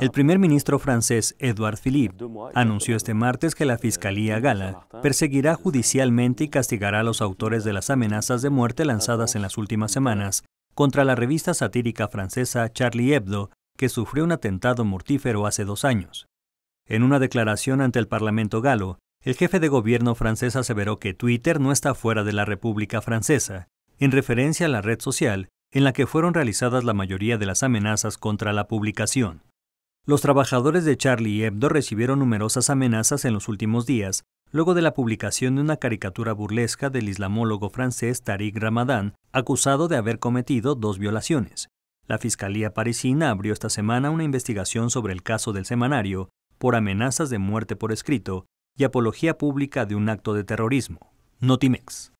El primer ministro francés Edouard Philippe anunció este martes que la Fiscalía Gala perseguirá judicialmente y castigará a los autores de las amenazas de muerte lanzadas en las últimas semanas contra la revista satírica francesa Charlie Hebdo, que sufrió un atentado mortífero hace dos años. En una declaración ante el Parlamento galo, el jefe de gobierno francés aseveró que Twitter no está fuera de la República Francesa, en referencia a la red social en la que fueron realizadas la mayoría de las amenazas contra la publicación. Los trabajadores de Charlie Hebdo recibieron numerosas amenazas en los últimos días, luego de la publicación de una caricatura burlesca del islamólogo francés Tariq Ramadan, acusado de haber cometido dos violaciones. La Fiscalía parisina abrió esta semana una investigación sobre el caso del semanario por amenazas de muerte por escrito y apología pública de un acto de terrorismo. Notimex.